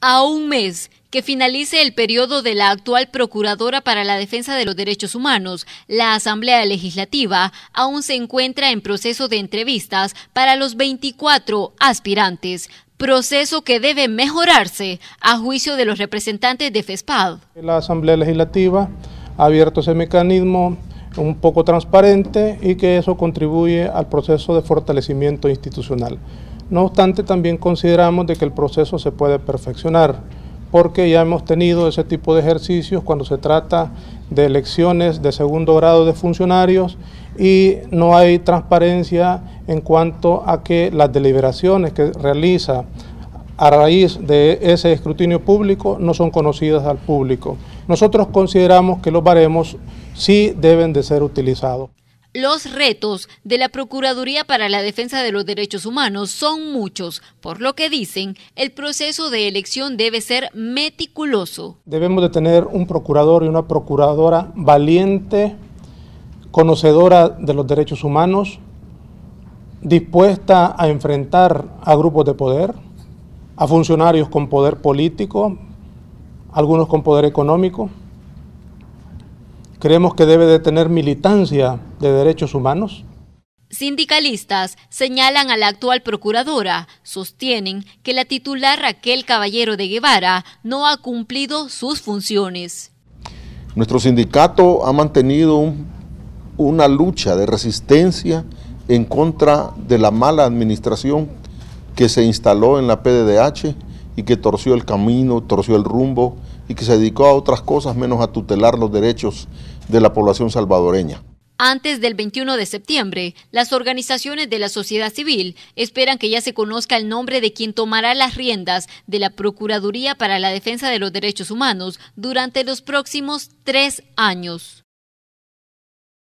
a un mes que finalice el periodo de la actual Procuradora para la Defensa de los Derechos Humanos, la Asamblea Legislativa aún se encuentra en proceso de entrevistas para los 24 aspirantes, proceso que debe mejorarse a juicio de los representantes de FESPAD. La Asamblea Legislativa ha abierto ese mecanismo un poco transparente y que eso contribuye al proceso de fortalecimiento institucional. No obstante, también consideramos de que el proceso se puede perfeccionar, porque ya hemos tenido ese tipo de ejercicios cuando se trata de elecciones de segundo grado de funcionarios y no hay transparencia en cuanto a que las deliberaciones que realiza a raíz de ese escrutinio público no son conocidas al público. Nosotros consideramos que los baremos sí deben de ser utilizados. Los retos de la Procuraduría para la Defensa de los Derechos Humanos son muchos, por lo que dicen, el proceso de elección debe ser meticuloso. Debemos de tener un procurador y una procuradora valiente, conocedora de los derechos humanos, dispuesta a enfrentar a grupos de poder, a funcionarios con poder político, algunos con poder económico creemos que debe de tener militancia de derechos humanos. Sindicalistas señalan a la actual procuradora, sostienen que la titular Raquel Caballero de Guevara no ha cumplido sus funciones. Nuestro sindicato ha mantenido una lucha de resistencia en contra de la mala administración que se instaló en la PDDH y que torció el camino, torció el rumbo y que se dedicó a otras cosas menos a tutelar los derechos de la población salvadoreña. Antes del 21 de septiembre, las organizaciones de la sociedad civil esperan que ya se conozca el nombre de quien tomará las riendas de la Procuraduría para la Defensa de los Derechos Humanos durante los próximos tres años.